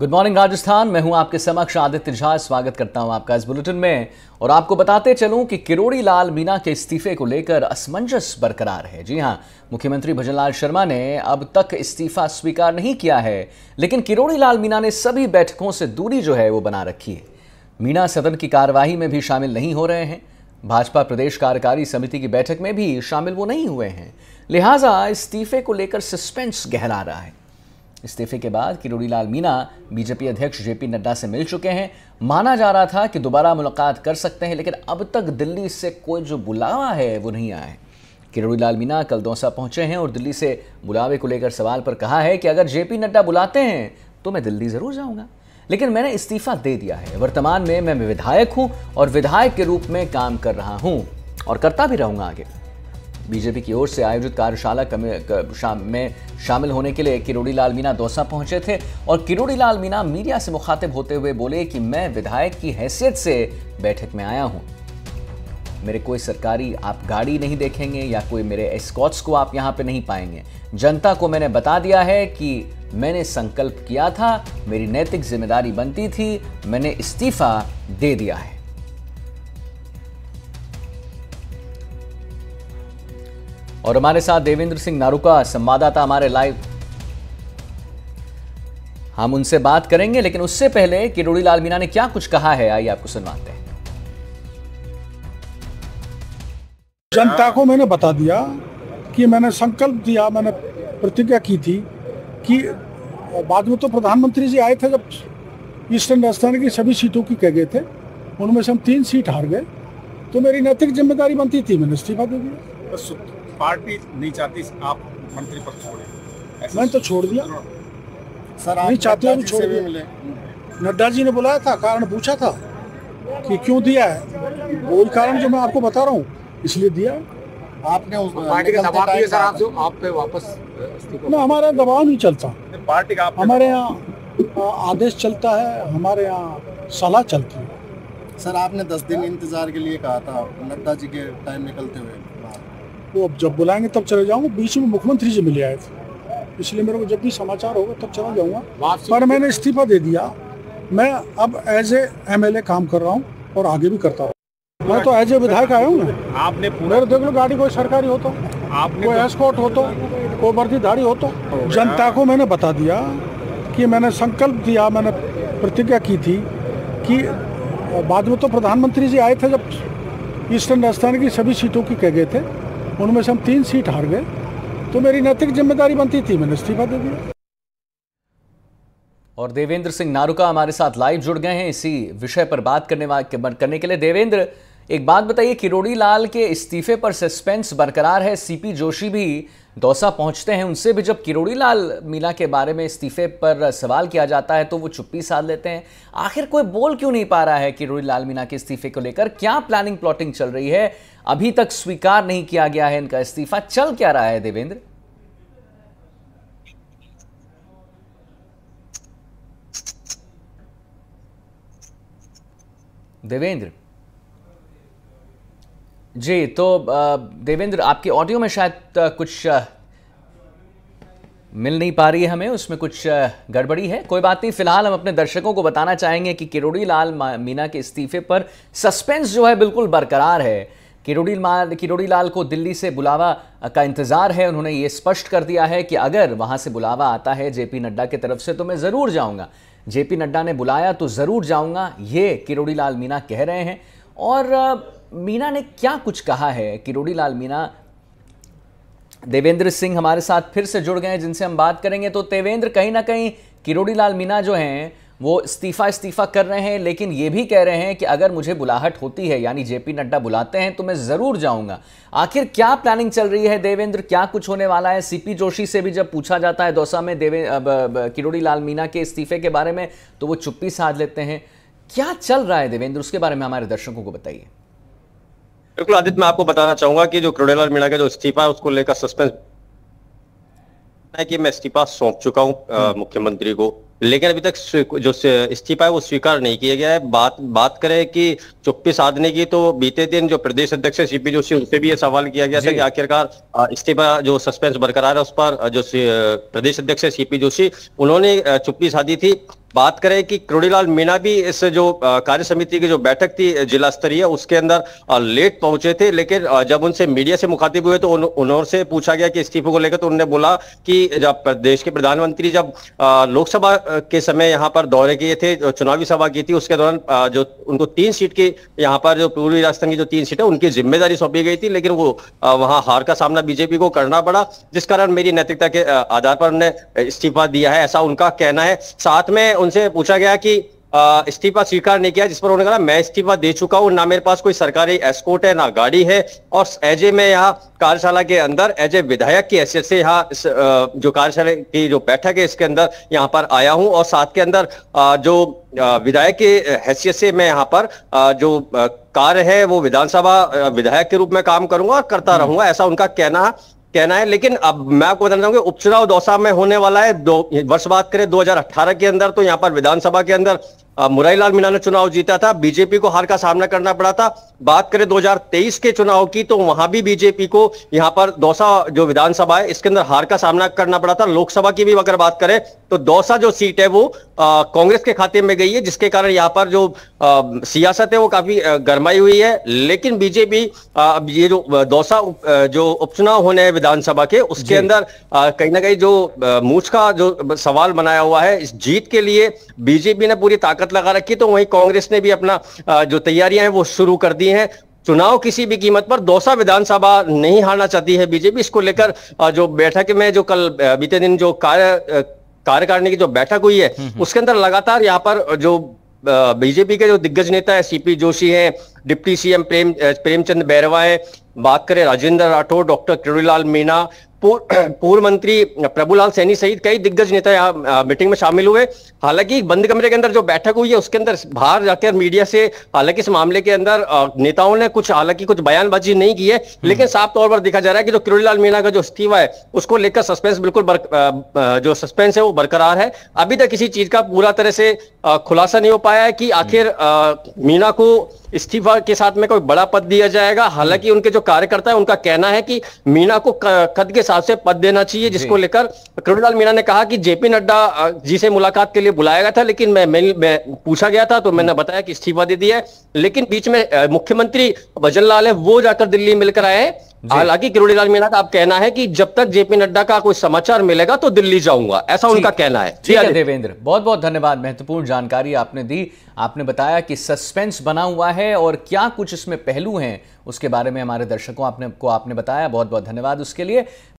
Good morning Rajasthan मैं हूं आपके समक्ष आदित्य झा स्वागत करता हूं आपका इस बुलेटिन में और आपको बताते चलूं कि किरोड़ी लाल मीना के इस्तीफे को लेकर असमंजस बरकरार है जी हां मुख्यमंत्री भजनलाल शर्मा ने अब तक इस्तीफा स्वीकार नहीं किया है लेकिन किरोड़ी लाल मीना ने सभी बैठकों से दूरी जो है वो बना रखी है मीना सदन की कार्यवाही में भी शामिल नहीं हो रहे हैं भाजपा प्रदेश कार्यकारी समिति की बैठक में भी शामिल वो नहीं हुए हैं लिहाजा इस्तीफे को लेकर सस्पेंस गहरा रहा है इस्तीफे के बाद किरोड़ी लाल मीना बीजेपी अध्यक्ष जे पी नड्डा से मिल चुके हैं माना जा रहा था कि दोबारा मुलाकात कर सकते हैं लेकिन अब तक दिल्ली से कोई जो बुलावा है वो नहीं आया है किरोड़ी लाल मीना कल दौसा पहुंचे हैं और दिल्ली से बुलावे को लेकर सवाल पर कहा है कि अगर जे पी नड्डा बुलाते हैं तो मैं दिल्ली ज़रूर जाऊँगा लेकिन मैंने इस्तीफा दे दिया है वर्तमान में मैं विधायक हूँ और विधायक के रूप में काम कर रहा हूँ और करता भी रहूँगा आगे बीजेपी की ओर से आयोजित कार्यशाला में शामिल होने के लिए किरोड़ी लाल मीना दौसा पहुंचे थे और किरोड़ी लाल मीना मीडिया से मुखातिब होते हुए बोले कि मैं विधायक की हैसियत से बैठक में आया हूं मेरे कोई सरकारी आप गाड़ी नहीं देखेंगे या कोई मेरे एस्कॉट्स को आप यहाँ पे नहीं पाएंगे जनता को मैंने बता दिया है कि मैंने संकल्प किया था मेरी नैतिक जिम्मेदारी बनती थी मैंने इस्तीफा दे दिया है और हमारे साथ देवेंद्र सिंह नारुका संवाददाता हमारे लाइव हम उनसे बात करेंगे लेकिन उससे पहले किरोड़ी लाल मीना ने क्या कुछ कहा है आइए आपको सुनवाते हैं जनता को मैंने बता दिया कि मैंने संकल्प दिया मैंने प्रतिज्ञा की थी कि बाद में तो प्रधानमंत्री जी आए थे जब ईस्टर्न राजस्थान की सभी सीटों की कह गए थे उनमें से हम तीन सीट हार गए तो मेरी नैतिक जिम्मेदारी बनती थी मैंने इस्तीफा दे दिया पार्टी नहीं चाहती आप मंत्री पद छोड़े मैंने तो छोड़ दिया हाँ। सर नहीं चाहते हो तो छोड़ दिया मिले नड्डा जी ने बुलाया था कारण पूछा था कि क्यों दिया है वो कारण जो मैं आपको बता रहा हूँ इसलिए दिया आपने उस तो पार्टी का दबाव दिया सर आपसे आप पे वापस ना हमारा दबाव नहीं चलता पार्टी का हमारे यहाँ आदेश चलता है हमारे यहाँ सलाह चलती है सर आपने दस दिन इंतजार के लिए कहा था नड्डा जी के टाइम निकलते हुए वो अब जब बुलाएंगे तब चले जाऊंगा बीच में मुख्यमंत्री जी मिले आए थे इसलिए मेरे को जब भी समाचार होगा तब चला जाऊंगा पर मैंने इस्तीफा दे दिया मैं अब एज ए एम काम कर रहा हूँ और आगे भी करता हूँ मैं तो एज ए विधायक आया हूँ आपने मेरे देख लो गाड़ी कोई सरकारी हो तो आप कोई एस्कॉट तो- हो तो कोई वर्दीधारी हो तो जनता को मैंने बता दिया कि मैंने संकल्प दिया मैंने प्रतिज्ञा की थी कि बाद में तो प्रधानमंत्री जी आए थे जब ईस्टर्न राजस्थान की सभी सीटों की कह गए थे उनमें से हम तीन सीट हार गए तो मेरी नैतिक जिम्मेदारी बनती थी मैंने इस्तीफा दे दिया और देवेंद्र सिंह नारुका हमारे साथ लाइव जुड़ गए हैं इसी विषय पर बात करने करने के लिए देवेंद्र एक बात बताइए किरोड़ी लाल के इस्तीफे पर सस्पेंस बरकरार है सीपी जोशी भी दौसा पहुंचते हैं उनसे भी जब किरोड़ी लाल मीना के बारे में इस्तीफे पर सवाल किया जाता है तो वो चुप्पी साध लेते हैं आखिर कोई बोल क्यों नहीं पा रहा है किरोड़ी लाल मीना के इस्तीफे को लेकर क्या प्लानिंग प्लॉटिंग चल रही है अभी तक स्वीकार नहीं किया गया है इनका इस्तीफा चल क्या रहा है देवेंद्र देवेंद्र जी तो देवेंद्र आपके ऑडियो में शायद कुछ मिल नहीं पा रही है हमें उसमें कुछ गड़बड़ी है कोई बात नहीं फिलहाल हम अपने दर्शकों को बताना चाहेंगे कि किरोड़ी लाल मीना के इस्तीफे पर सस्पेंस जो है बिल्कुल बरकरार है किरोड़ी लाल किरोड़ी लाल को दिल्ली से बुलावा का इंतज़ार है उन्होंने ये स्पष्ट कर दिया है कि अगर वहाँ से बुलावा आता है जेपी नड्डा की तरफ से तो मैं ज़रूर जाऊँगा जेपी नड्डा ने बुलाया तो ज़रूर जाऊँगा ये किरोड़ी लाल मीना कह रहे हैं और मीना ने क्या कुछ कहा है किरोड़ी लाल मीना देवेंद्र सिंह हमारे साथ फिर से जुड़ गए हैं जिनसे हम बात करेंगे तो देवेंद्र कहीं ना कहीं किरोड़ी लाल मीना जो हैं वो इस्तीफा इस्तीफा कर रहे हैं लेकिन ये भी कह रहे हैं कि अगर मुझे बुलाहट होती है यानी जेपी नड्डा बुलाते हैं तो मैं ज़रूर जाऊंगा आखिर क्या प्लानिंग चल रही है देवेंद्र क्या कुछ होने वाला है सीपी जोशी से भी जब पूछा जाता है दौसा में देवे किरोड़ी लाल मीना के इस्तीफे के बारे में तो वो चुप्पी साध लेते हैं क्या चल रहा है देवेंद्र उसके बारे में हमारे दर्शकों को बताइए बिल्कुल आदित्य मैं आपको बताना चाहूंगा कि जो क्रोडेला मीणा का जो इस्तीफा है उसको लेकर सस्पेंस है कि मैं इस्तीफा सौंप चुका हूं हम्म। मुख्यमंत्री को लेकिन अभी तक जो इस्तीफा है वो स्वीकार नहीं किया गया है बात बात करें कि चुप्पी साधने की तो बीते दिन जो प्रदेश अध्यक्ष सीपी जोशी उनसे भी ये सवाल किया गया था कि आखिरकार इस्तीफा जो सस्पेंस बरकरार है उस पर जो प्रदेश अध्यक्ष सीपी जोशी उन्होंने चुप्पी साधी थी बात करें कि क्रोडीलाल मीणा भी इस जो कार्य समिति की जो बैठक थी जिला स्तरीय उसके अंदर लेट पहुंचे थे लेकिन जब उनसे मीडिया से मुखातिब हुए तो उन्होंने पूछा गया कि इस्तीफे को लेकर तो उन्होंने बोला कि जब प्रदेश के प्रधानमंत्री जब लोकसभा के समय यहाँ पर दौरे किए थे चुनावी सभा की थी उसके दौरान जो उनको तीन सीट की यहाँ पर जो पूर्वी राजस्थान की जो तीन सीट है उनकी जिम्मेदारी सौंपी गई थी लेकिन वो वहां हार का सामना बीजेपी को करना पड़ा जिस कारण मेरी नैतिकता के आधार पर उन्हें इस्तीफा दिया है ऐसा उनका कहना है साथ में उनसे पूछा गया कि इस्तीफा स्वीकार नहीं किया जिस पर उन्होंने कहा मैं इस्तीफा दे चुका हूं ना मेरे पास कोई सरकारी एस्कोर्ट है ना गाड़ी है और एज ए मैं यहाँ कार्यशाला के अंदर एज ए विधायक की हैसियत से यहाँ जो कार्यशाला की जो बैठक है इसके अंदर यहाँ पर आया हूँ और साथ के अंदर जो विधायक की हैसियत से मैं यहाँ पर जो कार्य है वो विधानसभा विधायक के रूप में काम करूंगा और करता हम्म। रहूंगा ऐसा उनका कहना कहना है लेकिन अब मैं आपको बताना चाहूंगा उपचुनाव दौसा में होने वाला है दो वर्ष बात करें 2018 के अंदर तो यहाँ पर विधानसभा के अंदर मुरारीलाल मीणा ने चुनाव जीता था बीजेपी को हार का सामना करना पड़ा था बात करें 2023 के चुनाव की तो वहां भी बीजेपी को यहाँ पर दौसा जो विधानसभा है इसके अंदर हार का सामना करना पड़ा था लोकसभा की भी अगर बात करें तो दौसा जो सीट है वो कांग्रेस के खाते में गई है जिसके कारण यहाँ पर जो सियासत है वो काफी गरमाई हुई है लेकिन बीजेपी अब ये जो दौसा उप, जो उपचुनाव होने हैं विधानसभा के उसके अंदर कहीं ना कहीं जो मूछ का जो सवाल बनाया हुआ है इस जीत के लिए बीजेपी ने पूरी ताकत लगा रखी तो वहीं कांग्रेस ने भी अपना जो तैयारियां हैं वो शुरू कर दी हैं चुनाव किसी भी कीमत पर दौसा विधानसभा नहीं हारना चाहती है बीजेपी इसको लेकर जो बैठक में जो कल बीते दिन जो कार्य कार्यकारिणी की जो बैठक हुई है हम्म, हम्म। उसके अंदर लगातार यहाँ पर जो बीजेपी के जो दिग्गज नेता है सीपी जोशी हैं डिप्टी सीएम प्रेम प्रेमचंद बैरवा है बात करें राजेंद्र राठौर डॉक्टर किरोलाल मीणा पूर्व पूर्व मंत्री प्रभुलाल सैनी सहित कई दिग्गज नेता यहाँ मीटिंग में शामिल हुए हालांकि बंद कमरे के अंदर जो बैठक हुई है उसके अंदर बाहर जाकर मीडिया से हालांकि इस मामले के अंदर नेताओं ने कुछ हालांकि कुछ बयानबाजी नहीं की है हम्म। लेकिन साफ तौर पर देखा जा रहा है कि जो किरोड़ीलाल मीणा का जो इस्तीफा है उसको लेकर सस्पेंस बिल्कुल बर, जो सस्पेंस है वो बरकरार है अभी तक किसी चीज का पूरा तरह से खुलासा नहीं हो पाया है कि आखिर मीणा को इस्तीफा के साथ में कोई बड़ा पद दिया जाएगा हालांकि उनके जो कार्यकर्ता है उनका कहना है कि मीणा को कद के हिसाब से पद देना चाहिए जिसको लेकर करुणलाल मीणा ने कहा कि जेपी नड्डा जी से मुलाकात के लिए बुलाया गया था लेकिन मैं, मैं, मैं पूछा गया था तो मैंने बताया कि इस्तीफा दे दिया है लेकिन बीच में मुख्यमंत्री भजन लाल है वो जाकर दिल्ली मिलकर आए हालांकि लाल मीणा का आप कहना है कि जब तक जेपी नड्डा का कोई समाचार मिलेगा तो दिल्ली जाऊंगा ऐसा उनका कहना है ठीक है देवेंद्र बहुत बहुत धन्यवाद महत्वपूर्ण जानकारी आपने दी आपने बताया कि सस्पेंस बना हुआ है और क्या कुछ इसमें पहलू हैं उसके बारे में हमारे दर्शकों आपने को आपने बताया बहुत बहुत धन्यवाद उसके लिए